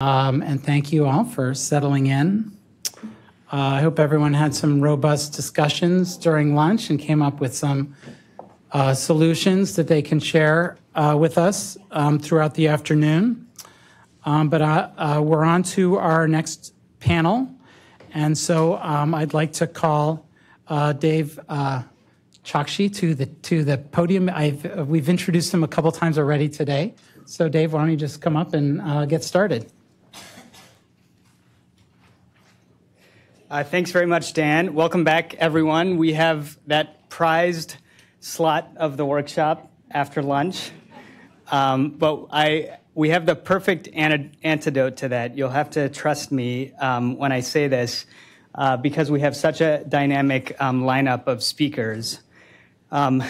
Um, and thank you all for settling in. Uh, I hope everyone had some robust discussions during lunch and came up with some uh, solutions that they can share uh, with us um, throughout the afternoon. Um, but uh, uh, we're on to our next panel. And so um, I'd like to call uh, Dave uh, Chakshi to the, to the podium. I've, we've introduced him a couple times already today. So Dave, why don't you just come up and get started? Uh, thanks very much, Dan. Welcome back, everyone. We have that prized slot of the workshop after lunch. Um, but I, we have the perfect an antidote to that. You'll have to trust me um, when I say this, uh, because we have such a dynamic um, lineup of speakers. Um,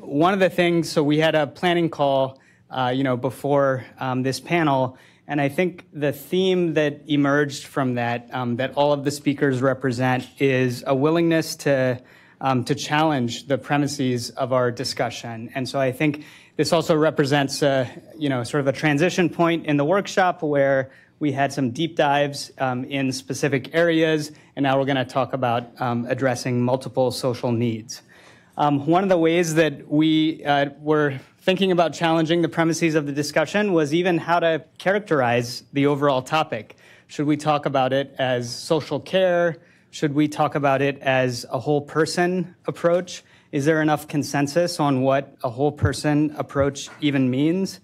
one of the things, so we had a planning call, uh, you know, before um, this panel, and I think the theme that emerged from that, um, that all of the speakers represent, is a willingness to, um, to challenge the premises of our discussion. And so I think this also represents a, you know, sort of a transition point in the workshop where we had some deep dives um, in specific areas, and now we're going to talk about um, addressing multiple social needs. Um, one of the ways that we uh, were thinking about challenging the premises of the discussion was even how to characterize the overall topic. Should we talk about it as social care? Should we talk about it as a whole person approach? Is there enough consensus on what a whole person approach even means?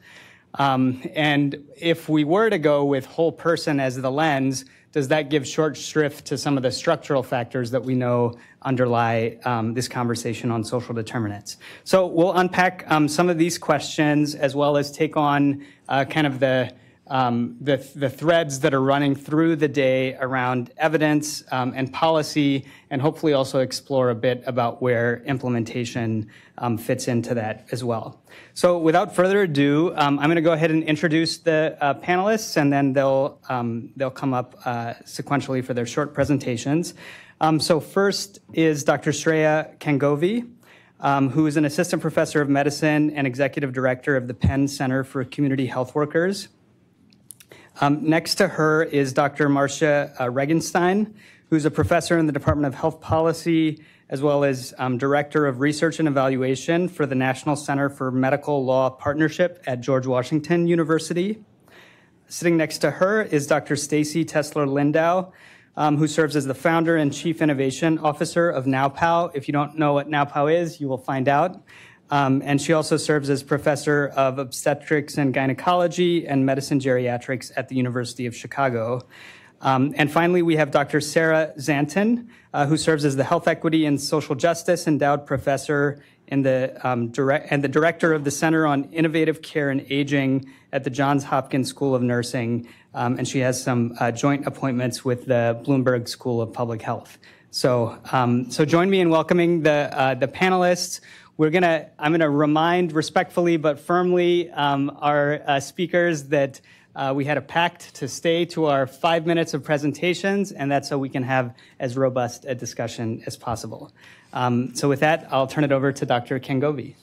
Um, and if we were to go with whole person as the lens, does that give short shrift to some of the structural factors that we know underlie um, this conversation on social determinants? So we'll unpack um, some of these questions as well as take on uh, kind of the um, the, the threads that are running through the day around evidence um, and policy, and hopefully also explore a bit about where implementation um, fits into that as well. So without further ado, um, I'm going to go ahead and introduce the uh, panelists, and then they'll, um, they'll come up uh, sequentially for their short presentations. Um, so first is Dr. Shreya Kangovi. Um, who is an assistant professor of medicine and executive director of the Penn Center for Community Health Workers. Um, next to her is Dr. Marcia uh, Regenstein, who's a professor in the Department of Health Policy, as well as um, Director of Research and Evaluation for the National Center for Medical Law Partnership at George Washington University. Sitting next to her is Dr. Stacy Tesler Lindau, um, who serves as the founder and chief innovation officer of NowPow. If you don't know what NowPow is, you will find out. Um, and she also serves as professor of obstetrics and gynecology and medicine geriatrics at the University of Chicago. Um, and finally, we have Dr. Sarah Zanton, uh, who serves as the Health Equity and Social Justice Endowed Professor and the, um, and the director of the Center on Innovative Care and Aging at the Johns Hopkins School of Nursing. Um, and she has some uh, joint appointments with the Bloomberg School of Public Health. So, um, so join me in welcoming the, uh, the panelists. We're gonna, I'm gonna remind respectfully but firmly um, our uh, speakers that uh, we had a pact to stay to our five minutes of presentations, and that's so we can have as robust a discussion as possible. Um, so with that, I'll turn it over to Dr. Kengobi.